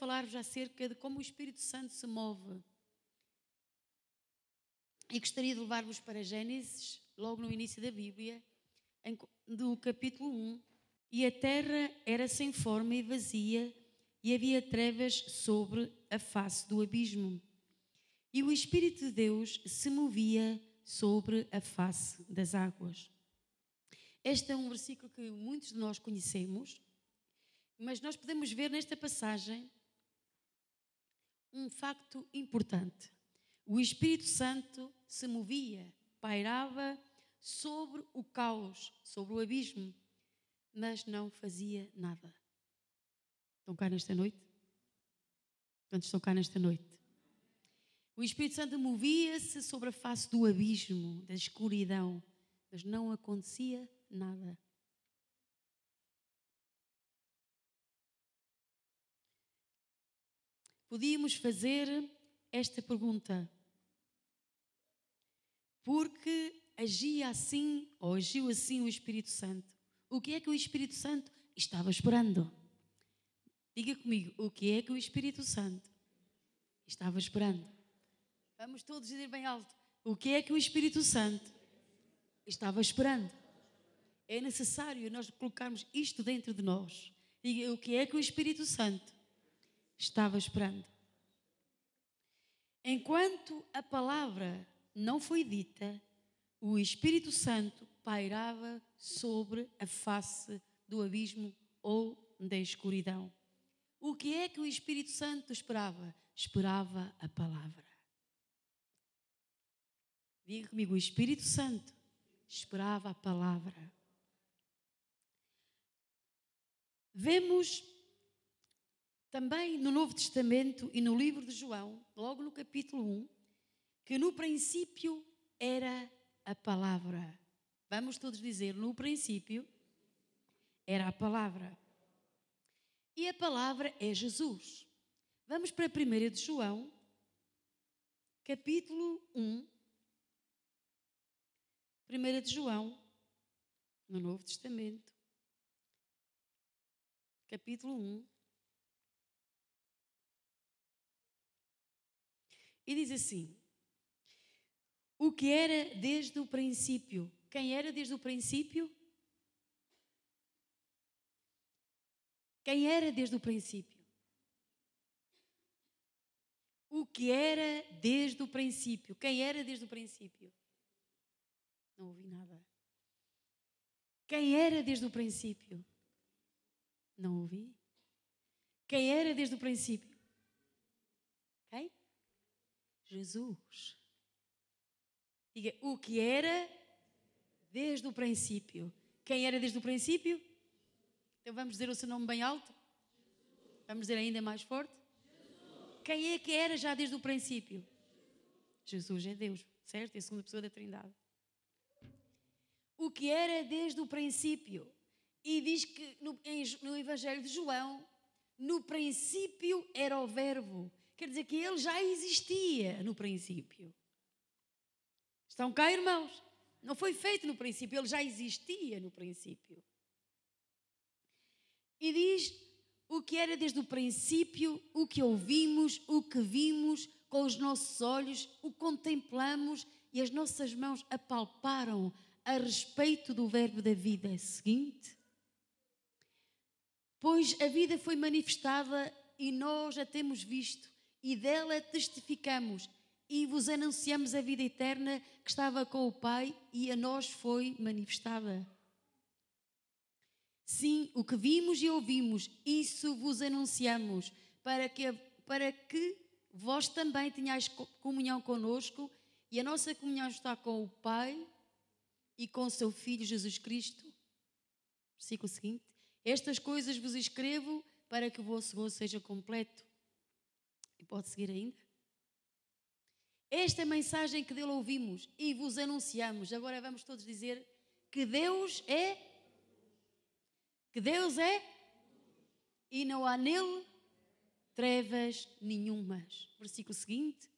falar-vos acerca de como o Espírito Santo se move. E gostaria de levar-vos para Gênesis, logo no início da Bíblia, do capítulo 1. E a terra era sem forma e vazia, e havia trevas sobre a face do abismo. E o Espírito de Deus se movia sobre a face das águas. Este é um versículo que muitos de nós conhecemos, mas nós podemos ver nesta passagem um facto importante. O Espírito Santo se movia, pairava sobre o caos, sobre o abismo, mas não fazia nada. Estão cá nesta noite? Quantos estão cá nesta noite? O Espírito Santo movia-se sobre a face do abismo, da escuridão, mas não acontecia nada. podíamos fazer esta pergunta: Porque agia assim, ou agiu assim o Espírito Santo? O que é que o Espírito Santo estava esperando? Diga comigo, o que é que o Espírito Santo estava esperando? Vamos todos dizer bem alto: O que é que o Espírito Santo estava esperando? É necessário nós colocarmos isto dentro de nós. Diga, o que é que o Espírito Santo estava esperando. Enquanto a palavra não foi dita, o Espírito Santo pairava sobre a face do abismo ou da escuridão. O que é que o Espírito Santo esperava? Esperava a palavra. Diga comigo, o Espírito Santo esperava a palavra. Vemos também no Novo Testamento e no livro de João, logo no capítulo 1, que no princípio era a palavra. Vamos todos dizer, no princípio era a palavra. E a palavra é Jesus. Vamos para a primeira de João, capítulo 1. Primeira de João, no Novo Testamento. Capítulo 1, E diz assim: O que era desde o princípio? Quem era desde o princípio? Quem era desde o princípio? O que era desde o princípio? Quem era desde o princípio? Não ouvi nada. Quem era desde o princípio? Não ouvi. Quem era desde o princípio? Jesus. Diga, o que era desde o princípio. Quem era desde o princípio? Então vamos dizer o seu nome bem alto? Vamos dizer ainda mais forte? Jesus. Quem é que era já desde o princípio? Jesus é Deus, certo? É a segunda pessoa da Trindade. O que era desde o princípio. E diz que no, no Evangelho de João, no princípio era o Verbo Quer dizer que ele já existia no princípio. Estão cá, irmãos? Não foi feito no princípio, ele já existia no princípio. E diz o que era desde o princípio, o que ouvimos, o que vimos com os nossos olhos, o contemplamos e as nossas mãos apalparam a respeito do verbo da vida seguinte. Pois a vida foi manifestada e nós a temos visto e dela testificamos e vos anunciamos a vida eterna que estava com o Pai e a nós foi manifestada. Sim, o que vimos e ouvimos, isso vos anunciamos, para que, para que vós também tenhais comunhão conosco e a nossa comunhão está com o Pai e com o seu Filho Jesus Cristo. Versículo seguinte: Estas coisas vos escrevo para que o vosso gozo seja completo. Pode seguir ainda? Esta é a mensagem que dele ouvimos e vos anunciamos. Agora vamos todos dizer que Deus é. Que Deus é. E não há nele trevas nenhumas. Versículo seguinte.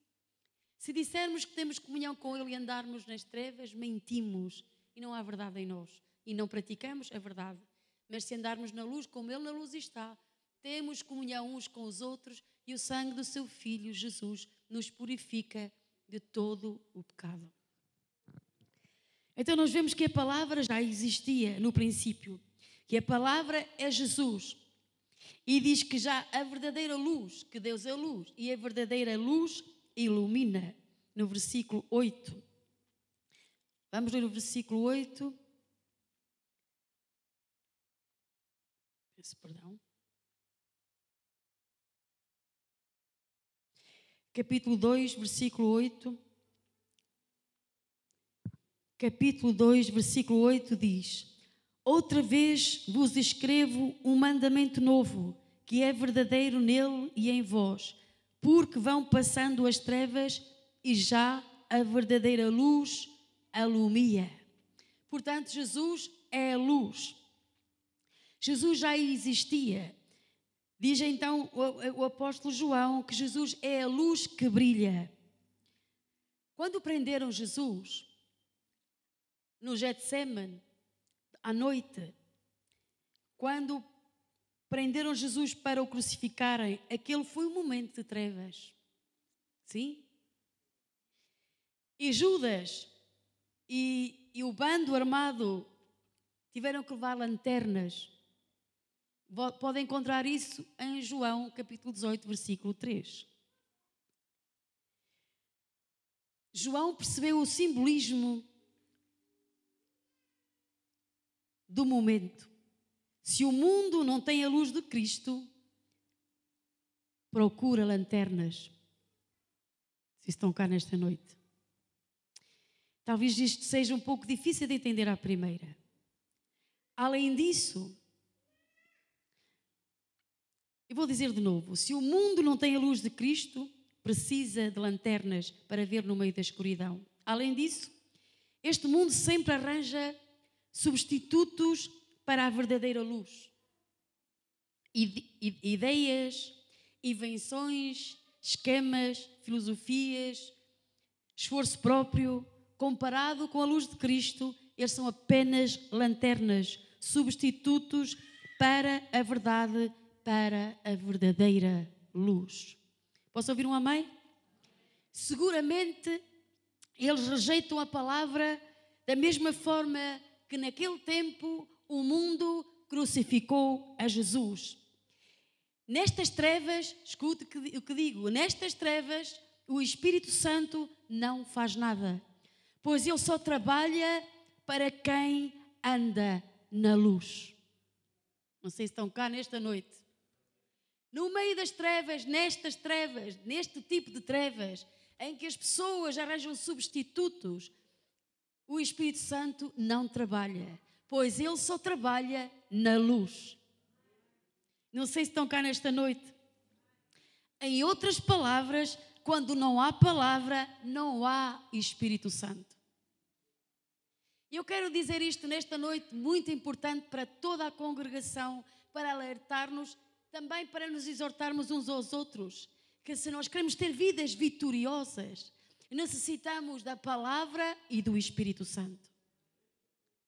Se dissermos que temos comunhão com Ele e andarmos nas trevas, mentimos e não há verdade em nós. E não praticamos a verdade. Mas se andarmos na luz, como Ele na luz está, temos comunhão uns com os outros e o sangue do seu Filho, Jesus, nos purifica de todo o pecado. Então, nós vemos que a palavra já existia no princípio, que a palavra é Jesus. E diz que já a verdadeira luz, que Deus é luz, e a verdadeira luz ilumina, no versículo 8. Vamos ler o versículo 8. Peço perdão. capítulo 2, versículo 8. Capítulo 2, versículo 8 diz: Outra vez vos escrevo um mandamento novo, que é verdadeiro nele e em vós, porque vão passando as trevas e já a verdadeira luz alumia. Portanto, Jesus é a luz. Jesus já existia, Diz então o, o apóstolo João que Jesus é a luz que brilha. Quando prenderam Jesus no Getsemane, à noite, quando prenderam Jesus para o crucificarem, aquele foi um momento de trevas. Sim? E Judas e, e o bando armado tiveram que levar lanternas Pode encontrar isso em João, capítulo 18, versículo 3. João percebeu o simbolismo do momento. Se o mundo não tem a luz de Cristo, procura lanternas. Se estão cá nesta noite. Talvez isto seja um pouco difícil de entender à primeira. Além disso, e vou dizer de novo: se o mundo não tem a luz de Cristo, precisa de lanternas para ver no meio da escuridão. Além disso, este mundo sempre arranja substitutos para a verdadeira luz. Ideias, invenções, esquemas, filosofias, esforço próprio, comparado com a luz de Cristo, eles são apenas lanternas, substitutos para a verdade para a verdadeira luz. Posso ouvir um amém? Seguramente eles rejeitam a palavra da mesma forma que naquele tempo o mundo crucificou a Jesus. Nestas trevas, escute o que digo, nestas trevas o Espírito Santo não faz nada, pois ele só trabalha para quem anda na luz. Não sei se estão cá nesta noite. No meio das trevas, nestas trevas, neste tipo de trevas, em que as pessoas arranjam substitutos, o Espírito Santo não trabalha, pois ele só trabalha na luz. Não sei se estão cá nesta noite. Em outras palavras, quando não há palavra, não há Espírito Santo. Eu quero dizer isto nesta noite, muito importante para toda a congregação, para alertar-nos também para nos exortarmos uns aos outros, que se nós queremos ter vidas vitoriosas, necessitamos da palavra e do Espírito Santo.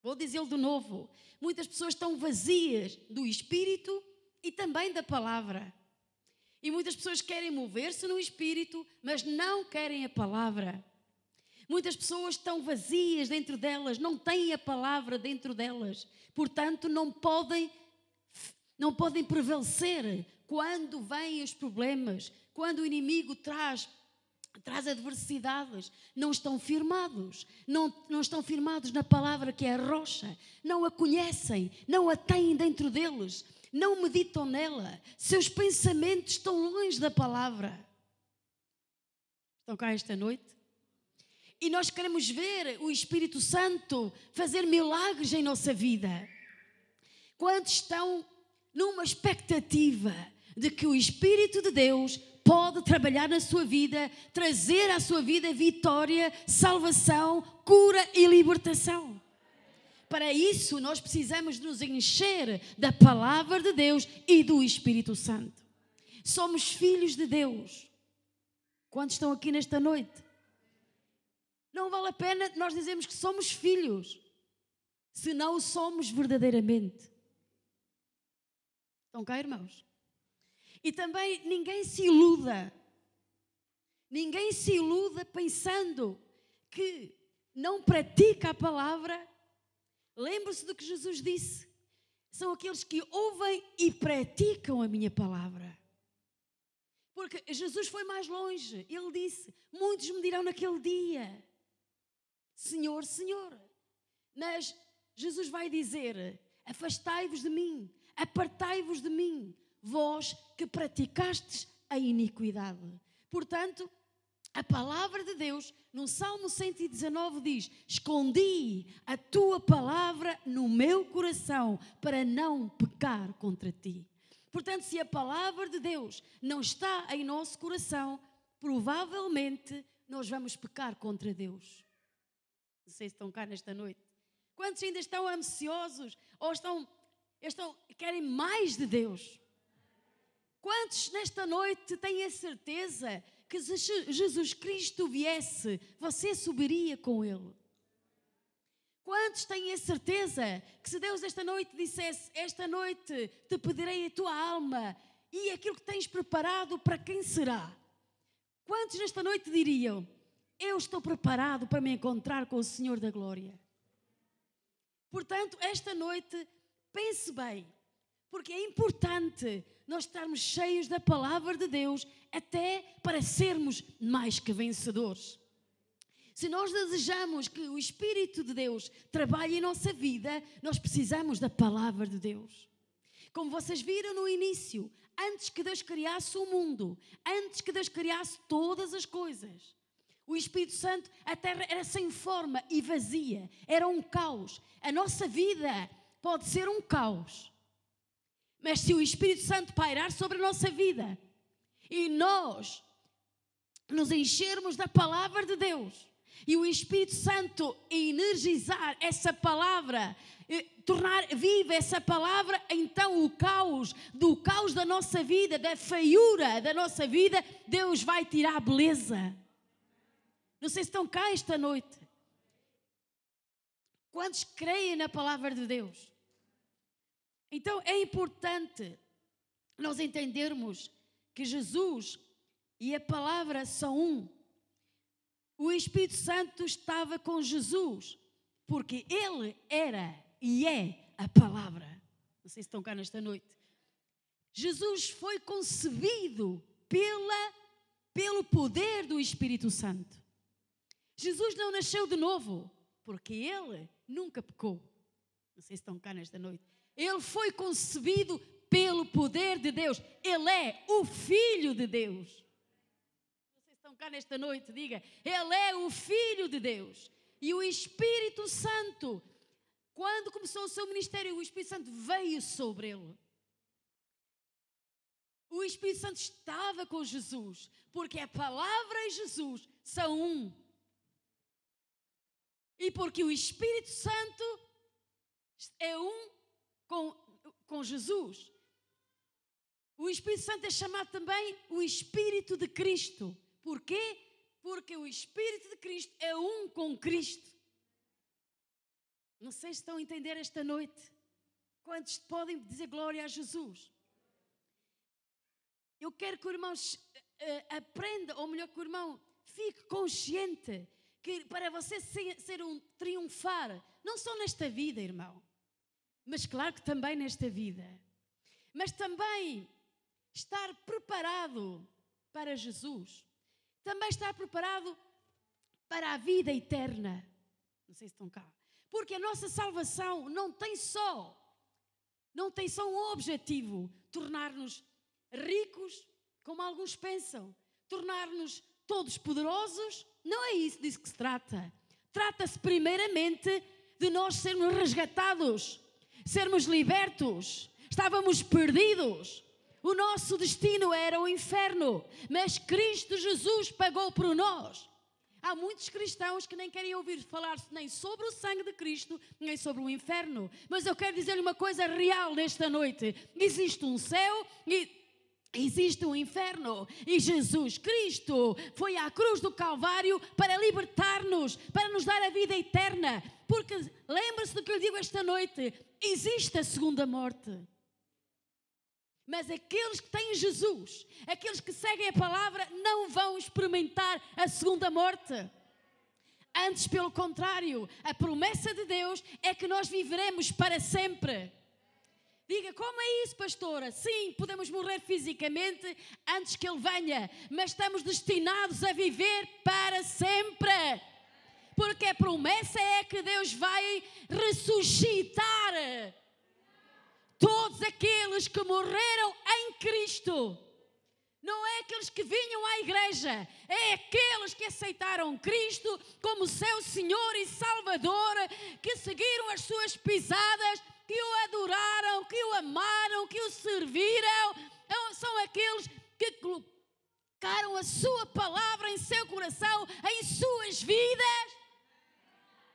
Vou dizê-lo de novo. Muitas pessoas estão vazias do Espírito e também da palavra. E muitas pessoas querem mover-se no Espírito, mas não querem a palavra. Muitas pessoas estão vazias dentro delas, não têm a palavra dentro delas, portanto, não podem não podem prevalecer quando vêm os problemas, quando o inimigo traz traz adversidades, não estão firmados, não, não estão firmados na palavra que é a rocha, não a conhecem, não a têm dentro deles, não meditam nela, seus pensamentos estão longe da palavra. Estão cá esta noite? E nós queremos ver o Espírito Santo fazer milagres em nossa vida. Quantos estão numa expectativa de que o Espírito de Deus pode trabalhar na sua vida, trazer à sua vida vitória, salvação, cura e libertação. Para isso, nós precisamos nos encher da palavra de Deus e do Espírito Santo. Somos filhos de Deus. Quantos estão aqui nesta noite? Não vale a pena nós dizermos que somos filhos, se não o somos verdadeiramente. Estão cá, irmãos? E também ninguém se iluda. Ninguém se iluda pensando que não pratica a palavra. Lembre-se do que Jesus disse. São aqueles que ouvem e praticam a minha palavra. Porque Jesus foi mais longe. Ele disse: Muitos me dirão naquele dia: Senhor, Senhor. Mas Jesus vai dizer: Afastai-vos de mim, Apartai-vos de mim, vós que praticastes a iniquidade. Portanto, a palavra de Deus, no Salmo 119, diz: Escondi a tua palavra no meu coração para não pecar contra ti. Portanto, se a palavra de Deus não está em nosso coração, provavelmente nós vamos pecar contra Deus. Não sei se estão cá nesta noite. Quantos ainda estão ansiosos ou estão estão, querem mais de Deus. Quantos nesta noite têm a certeza que se Jesus Cristo viesse, você subiria com ele? Quantos têm a certeza que se Deus esta noite dissesse, esta noite te pedirei a tua alma e aquilo que tens preparado para quem será? Quantos nesta noite diriam, eu estou preparado para me encontrar com o Senhor da Glória? Portanto, esta noite Pense bem, porque é importante nós estarmos cheios da palavra de Deus até para sermos mais que vencedores. Se nós desejamos que o Espírito de Deus trabalhe em nossa vida, nós precisamos da palavra de Deus. Como vocês viram no início, antes que Deus criasse o mundo, antes que Deus criasse todas as coisas, o Espírito Santo, a terra era sem forma e vazia, era um caos. A nossa vida pode ser um caos. Mas se o Espírito Santo pairar sobre a nossa vida e nós nos enchermos da palavra de Deus e o Espírito Santo energizar essa palavra, eh, tornar viva essa palavra, então o caos, do caos da nossa vida, da feiura da nossa vida, Deus vai tirar a beleza. Não sei se estão cá esta noite. Quantos creem na palavra de Deus? Então é importante nós entendermos que Jesus e a palavra são um. O Espírito Santo estava com Jesus, porque ele era e é a palavra. Não sei se estão cá nesta noite. Jesus foi concebido pela, pelo poder do Espírito Santo. Jesus não nasceu de novo, porque ele nunca pecou. Não sei se estão cá nesta noite. Ele foi concebido pelo poder de Deus. Ele é o Filho de Deus. Vocês estão cá nesta noite, diga: Ele é o Filho de Deus. E o Espírito Santo, quando começou o seu ministério, o Espírito Santo veio sobre ele. O Espírito Santo estava com Jesus, porque a palavra e Jesus são um. E porque o Espírito Santo é um com, com Jesus. O Espírito Santo é chamado também o Espírito de Cristo. Porquê? Porque o Espírito de Cristo é um com Cristo. Não sei se estão a entender esta noite. Quantos podem dizer glória a Jesus? Eu quero que o irmão eh, eh, aprenda, ou melhor, que o irmão fique consciente que para você ser um triunfar, não só nesta vida, irmão, mas claro que também nesta vida. Mas também estar preparado para Jesus, também estar preparado para a vida eterna. Não sei se estão cá. Porque a nossa salvação não tem só, não tem só um objetivo, tornar-nos ricos, como alguns pensam, tornar-nos todos poderosos. Não é isso disso que se trata. Trata-se primeiramente de nós sermos resgatados sermos libertos. Estávamos perdidos. O nosso destino era o inferno, mas Cristo Jesus pagou por nós. Há muitos cristãos que nem querem ouvir falar nem sobre o sangue de Cristo, nem sobre o inferno. Mas eu quero dizer-lhe uma coisa real nesta noite: existe um céu e Existe um inferno e Jesus Cristo foi à cruz do Calvário para libertar-nos, para nos dar a vida eterna. Porque lembra se do que eu digo esta noite: existe a segunda morte. Mas aqueles que têm Jesus, aqueles que seguem a palavra, não vão experimentar a segunda morte. Antes, pelo contrário, a promessa de Deus é que nós viveremos para sempre. Diga, como é isso, pastora? Sim, podemos morrer fisicamente antes que ele venha, mas estamos destinados a viver para sempre porque a promessa é que Deus vai ressuscitar todos aqueles que morreram em Cristo. Não é aqueles que vinham à igreja, é aqueles que aceitaram Cristo como seu Senhor e Salvador, que seguiram as suas pisadas, que o adoraram, que o amaram, que o serviram. Então, são aqueles que colocaram a sua palavra em seu coração, em suas vidas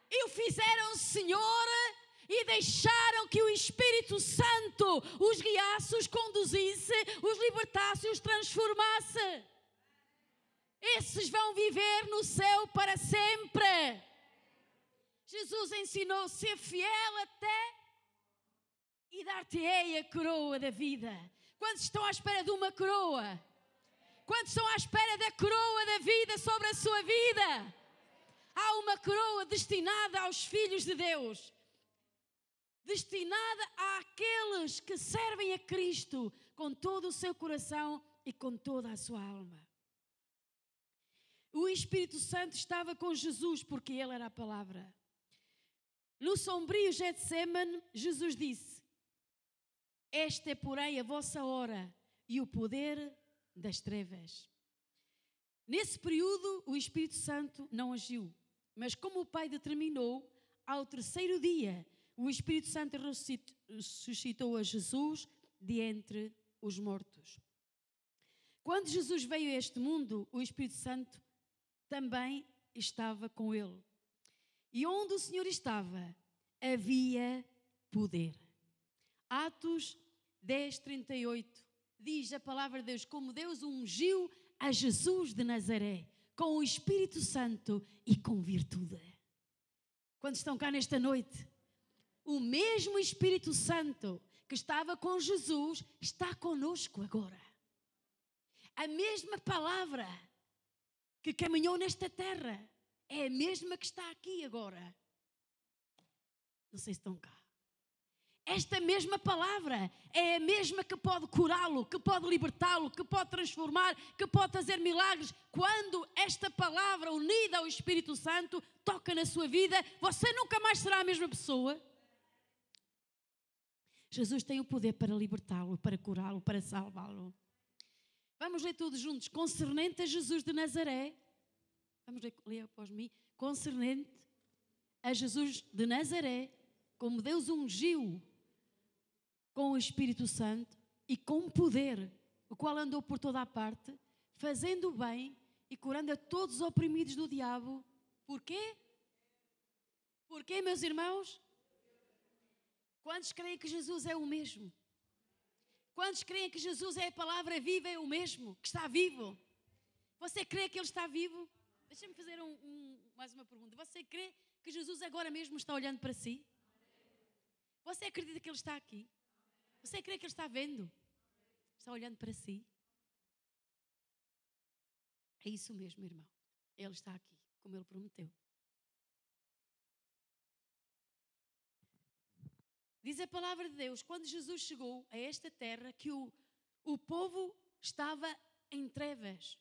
e o fizeram Senhor e deixaram que o Espírito Santo os guiasse, os conduzisse, os libertasse, os transformasse. Esses vão viver no céu para sempre. Jesus ensinou a ser fiel até e dar-te-ei a coroa da vida. Quantos estão à espera de uma coroa? Quantos estão à espera da coroa da vida sobre a sua vida? Há uma coroa destinada aos filhos de Deus, destinada àqueles que servem a Cristo com todo o seu coração e com toda a sua alma. O Espírito Santo estava com Jesus porque ele era a palavra. No sombrio Getsemane, Jesus disse: Esta é, porém, a vossa hora e o poder das trevas. Nesse período, o Espírito Santo não agiu. Mas como o Pai determinou, ao terceiro dia, o Espírito Santo ressuscitou a Jesus de entre os mortos. Quando Jesus veio a este mundo, o Espírito Santo também estava com ele. E onde o Senhor estava, havia poder. Atos 10, 38 diz a palavra de Deus: como Deus ungiu a Jesus de Nazaré com o Espírito Santo e com virtude. Quando estão cá nesta noite, o mesmo Espírito Santo que estava com Jesus está conosco agora. A mesma palavra que caminhou nesta terra é a mesma que está aqui agora. Não sei se estão cá esta mesma palavra é a mesma que pode curá-lo, que pode libertá-lo, que pode transformar, que pode fazer milagres. Quando esta palavra unida ao Espírito Santo toca na sua vida, você nunca mais será a mesma pessoa. Jesus tem o poder para libertá-lo, para curá-lo, para salvá-lo. Vamos ler todos juntos. Concernente a Jesus de Nazaré. Vamos ler, ler após mim. Concernente a Jesus de Nazaré, como Deus ungiu com o Espírito Santo e com poder, o qual andou por toda a parte, fazendo o bem e curando a todos os oprimidos do diabo. Porquê? Porquê, meus irmãos? Quantos creem que Jesus é o mesmo? Quantos creem que Jesus é a palavra viva, é o mesmo, que está vivo? Você crê que Ele está vivo? Deixa-me fazer um, um, mais uma pergunta. Você crê que Jesus agora mesmo está olhando para si? Você acredita que Ele está aqui? Você crê que Ele está vendo? Está olhando para si? É isso mesmo, irmão. Ele está aqui, como Ele prometeu. Diz a palavra de Deus: quando Jesus chegou a esta terra, que o, o povo estava em trevas.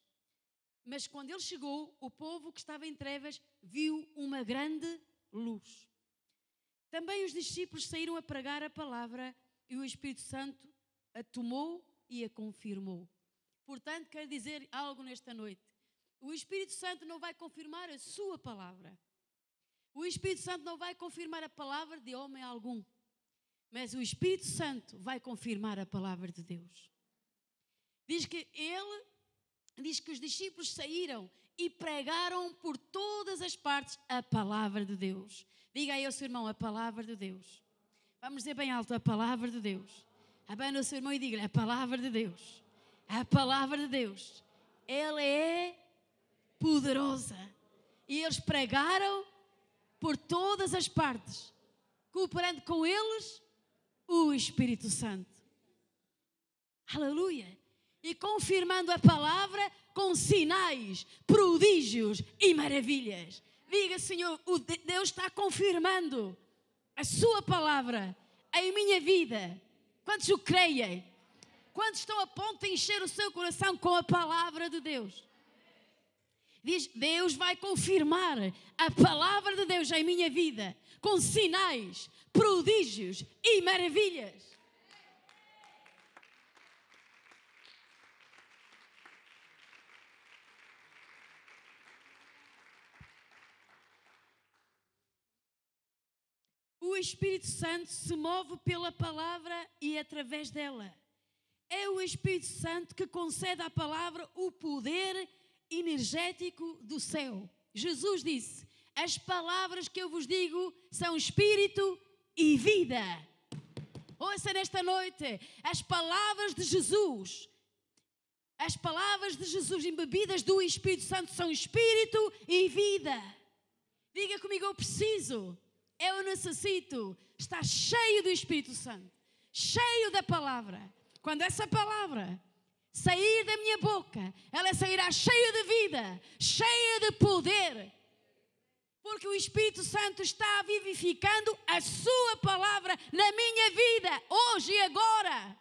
Mas quando ele chegou, o povo que estava em trevas viu uma grande luz. Também os discípulos saíram a pregar a palavra e o Espírito Santo a tomou e a confirmou. Portanto, quero dizer algo nesta noite. O Espírito Santo não vai confirmar a sua palavra. O Espírito Santo não vai confirmar a palavra de homem algum. Mas o Espírito Santo vai confirmar a palavra de Deus. Diz que ele, diz que os discípulos saíram e pregaram por todas as partes a palavra de Deus. Diga aí ao seu irmão, a palavra de Deus. Vamos dizer bem alto a palavra de Deus. Abana o seu irmão e diga-lhe: a palavra de Deus. A palavra de Deus. Ela é poderosa. E eles pregaram por todas as partes, cooperando com eles o Espírito Santo. Aleluia! E confirmando a palavra com sinais, prodígios e maravilhas. Diga, Senhor, Deus está confirmando a Sua palavra em minha vida. Quantos o creem? Quantos estão a ponto de encher o seu coração com a palavra de Deus? Diz: Deus vai confirmar a palavra de Deus em minha vida com sinais, prodígios e maravilhas. o Espírito Santo se move pela palavra e através dela. É o Espírito Santo que concede à palavra o poder energético do céu. Jesus disse: As palavras que eu vos digo são espírito e vida. Ouça nesta noite as palavras de Jesus. As palavras de Jesus embebidas do Espírito Santo são espírito e vida. Diga comigo, eu preciso eu necessito estar cheio do Espírito Santo, cheio da palavra. Quando essa palavra sair da minha boca, ela sairá cheia de vida, cheia de poder. Porque o Espírito Santo está vivificando a Sua palavra na minha vida, hoje e agora.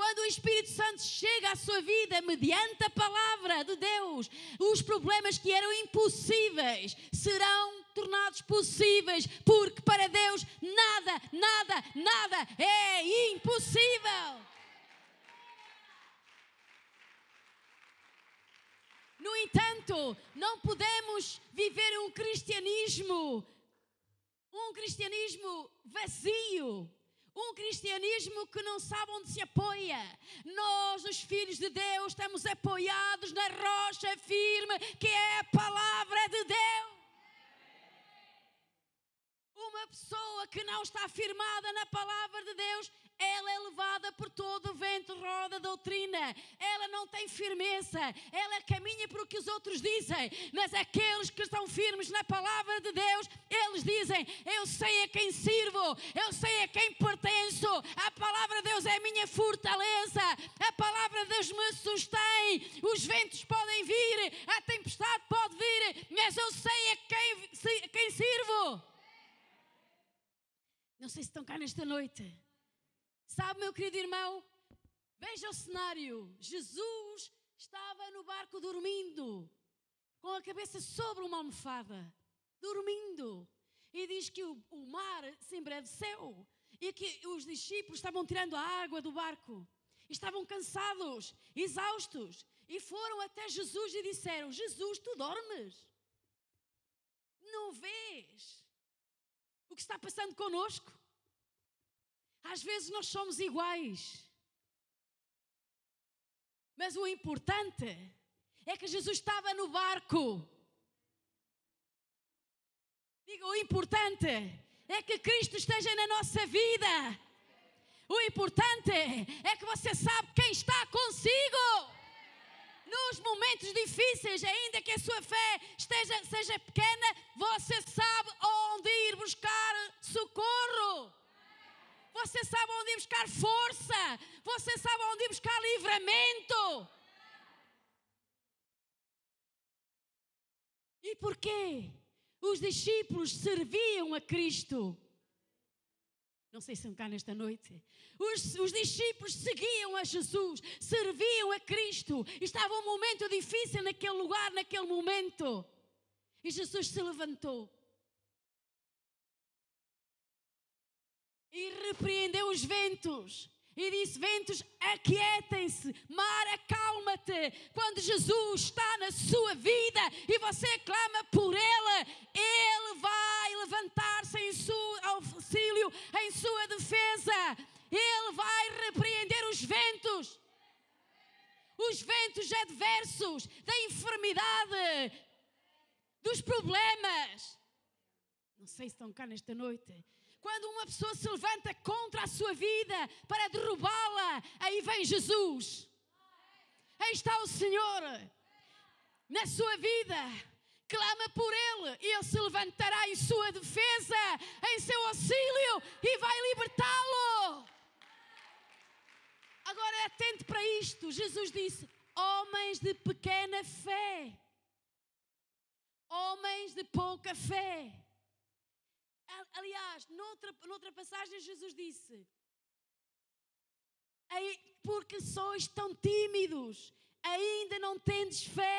Quando o Espírito Santo chega à sua vida mediante a palavra de Deus, os problemas que eram impossíveis serão tornados possíveis, porque para Deus nada, nada, nada é impossível. No entanto, não podemos viver um cristianismo, um cristianismo vazio, um cristianismo que não sabe onde se apoia. Nós, os filhos de Deus, estamos apoiados na rocha firme que é a palavra de Deus. Uma pessoa que não está firmada na palavra de Deus, ela é levada por todo o vento, roda doutrina. Ela não tem firmeza. Ela caminha por o que os outros dizem. Mas aqueles que estão firmes na palavra de Deus, eles dizem: Eu sei a quem sirvo, eu sei a quem Deus é minha fortaleza, a palavra Deus me sustém, os ventos podem vir, a tempestade pode vir, mas eu sei a quem, a quem sirvo. Não sei se estão cá nesta noite. Sabe, meu querido irmão, veja o cenário: Jesus estava no barco dormindo, com a cabeça sobre uma almofada, dormindo. E diz que o, o mar se embraveceu e que os discípulos estavam tirando a água do barco. Estavam cansados, exaustos, e foram até Jesus e disseram: Jesus, tu dormes? Não vês o que está passando conosco? Às vezes nós somos iguais. Mas o importante é que Jesus estava no barco. Diga, o importante é que Cristo esteja na nossa vida. O importante é que você sabe quem está consigo. Nos momentos difíceis, ainda que a sua fé esteja, seja pequena, você sabe onde ir buscar socorro. Você sabe onde ir buscar força. Você sabe onde ir buscar livramento. E porquê? Os discípulos serviam a Cristo. Não sei se vão cá nesta noite. Os, os, discípulos seguiam a Jesus, serviam a Cristo. Estava um momento difícil naquele lugar, naquele momento. E Jesus se levantou. E repreendeu os ventos e disse: Ventos, aquietem-se, mar, acalma-te. Quando Jesus está na sua vida e você clama por Ele, Ele vai levantar-se em seu auxílio, em sua defesa. Ele vai repreender os ventos. Os ventos adversos da enfermidade, dos problemas. Não sei se estão cá nesta noite quando uma pessoa se levanta contra a sua vida para derrubá-la, aí vem Jesus. Aí está o Senhor na sua vida. Clama por Ele e Ele se levantará em sua defesa, em seu auxílio e vai libertá-lo. Agora atente para isto. Jesus disse: Homens de pequena fé, homens de pouca fé. Aliás, noutra, noutra passagem, Jesus disse: Porque sois tão tímidos, ainda não tendes fé?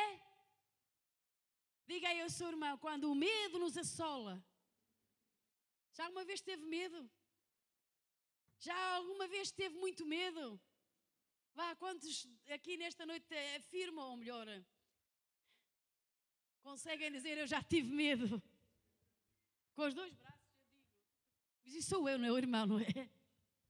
Diga aí ao seu irmão, quando o medo nos assola. Já alguma vez teve medo? Já alguma vez teve muito medo? Vá, quantos aqui nesta noite afirmam, ou melhor, conseguem dizer eu já tive medo? Com os dois braços. Mas isso sou eu, não é o irmão, não é?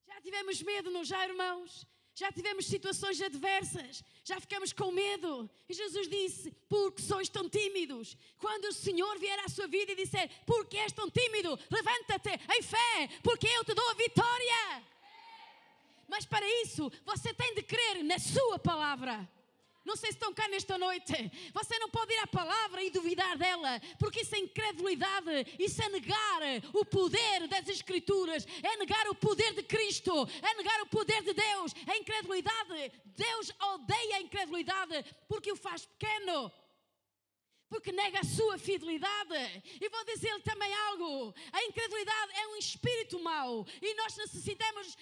Já tivemos medo, não já, irmãos? Já tivemos situações adversas, já ficamos com medo. E Jesus disse: Porque sois tão tímidos? Quando o Senhor vier à sua vida e disser: Porque és tão tímido? Levanta-te em fé, porque eu te dou a vitória. Mas para isso, você tem de crer na Sua palavra. Não sei se estão cá nesta noite. Você não pode ir à palavra e duvidar dela, porque isso é incredulidade, isso é negar o poder das Escrituras, é negar o poder de Cristo, é negar o poder de Deus, é incredulidade. Deus odeia a incredulidade porque o faz pequeno porque nega a sua fidelidade. E vou dizer-lhe também algo: a incredulidade é um espírito mau e nós necessitamos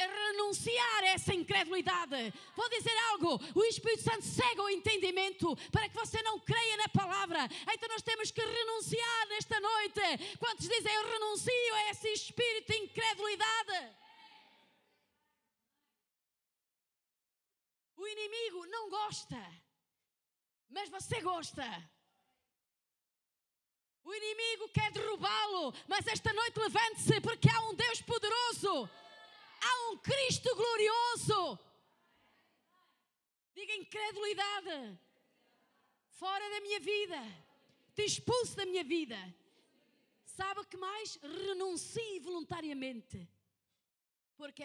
renunciar a essa incredulidade. Vou dizer algo: o Espírito Santo cega o entendimento para que você não creia na palavra. Então nós temos que renunciar nesta noite. Quantos dizem eu renuncio a esse espírito de incredulidade? O inimigo não gosta, mas você gosta. O inimigo quer derrubá-lo, mas esta noite levante-se, porque há um Deus poderoso, há um Cristo glorioso. Diga incredulidade, fora da minha vida, te expulso da minha vida. Sabe o que mais? Renuncie voluntariamente, porque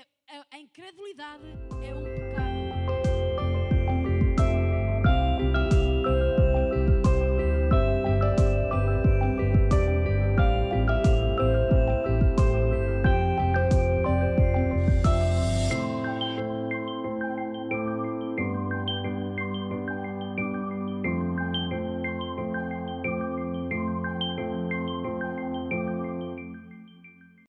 a incredulidade é um